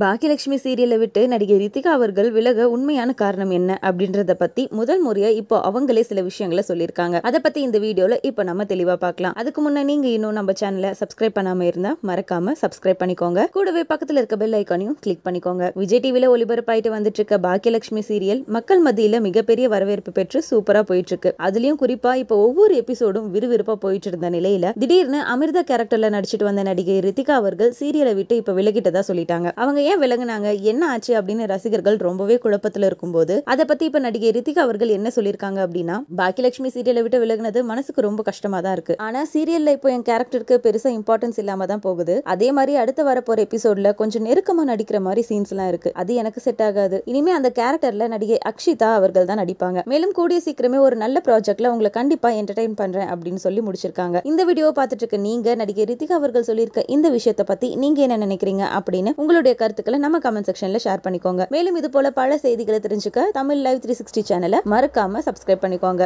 பாக்கியலட்சுமி சீரியலை விட்டு நடிகை ரித்திகா அவர்கள் விலக உண்மையான காரணம் என்ன அப்படின்றத பத்தி முதல் முறையா இப்போ அவங்களே சில விஷயங்களை சொல்லியிருக்காங்க அதை பத்தி இந்த வீடியோல இப்போ நம்ம தெளிவா பார்க்கலாம் அதுக்கு முன்ன நீங்க இன்னும் நம்ம சேனலை சப்ஸ்கிரைப் பண்ணாம இருந்தா மறக்காம சப்ஸ்கிரைப் பண்ணிக்கோங்க கூடவே பக்கத்துல இருக்க பெல் ஐக்கானையும் கிளிக் பண்ணிக்கோங்க விஜய் டிவில ஒளிபரப்பாயிட்டு வந்துட்டு இருக்க பாக்கியலட்சுமி சீரியல் மக்கள் மத்தியில மிகப்பெரிய வரவேற்பு பெற்று சூப்பரா போயிட்டு இருக்கு அதுலயும் குறிப்பா இப்போ ஒவ்வொரு எபிசோடும் விறுவிறுப்பா போயிட்டு இருந்த நிலையில திடீர்னு அமிர்த கேரக்டர்ல நடிச்சிட்டு வந்த நடிகை ரித்திகா அவர்கள் சீரியலை விட்டு இப்போ விலகிட்டதா சொல்லிட்டாங்க அவங்க அவங்க ஏன் விலகுனாங்க என்ன ஆச்சு அப்படின்னு ரசிகர்கள் ரொம்பவே குழப்பத்தில் இருக்கும்போது அதை பற்றி இப்போ நடிகை ரித்திகா அவர்கள் என்ன சொல்லியிருக்காங்க அப்படின்னா லட்சுமி சீரியலை விட்டு விலகுனது மனசுக்கு ரொம்ப கஷ்டமாக தான் இருக்கு ஆனால் சீரியலில் இப்போ என் கேரக்டருக்கு பெருசாக இம்பார்ட்டன்ஸ் இல்லாமல் தான் போகுது அதே மாதிரி அடுத்து வரப்போகிற எபிசோட்ல கொஞ்சம் நெருக்கமாக நடிக்கிற மாதிரி சீன்ஸ்லாம் இருக்கு அது எனக்கு செட் ஆகாது இனிமே அந்த கேரக்டரில் நடிகை அக்ஷிதா அவர்கள் தான் நடிப்பாங்க மேலும் கூடிய சீக்கிரமே ஒரு நல்ல ப்ராஜெக்ட்ல உங்களை கண்டிப்பாக என்டர்டைன் பண்ணுறேன் அப்படின்னு சொல்லி முடிச்சிருக்காங்க இந்த வீடியோ பார்த்துட்டு இருக்க நீங்கள் நடிகை ரித்திகா அவர்கள் சொல்லியிருக்க இந்த விஷயத்தை பற்றி நீங்கள் என்ன நினைக்கிறீங்க அப்படின்னு உங்களுடைய கருத்துக்களை நம்ம கமெண்ட் செக்ஷன்ல ஷேர் பண்ணிக்கோங்க மேலும் இது போல பல செய்திகளை தெரிஞ்சுக்க தமிழ் லைவ் த்ரீ சிக்ஸ்டி சேனலை மறக்காம சப்ஸ்கிரைப் பண்ணிக்கோங்க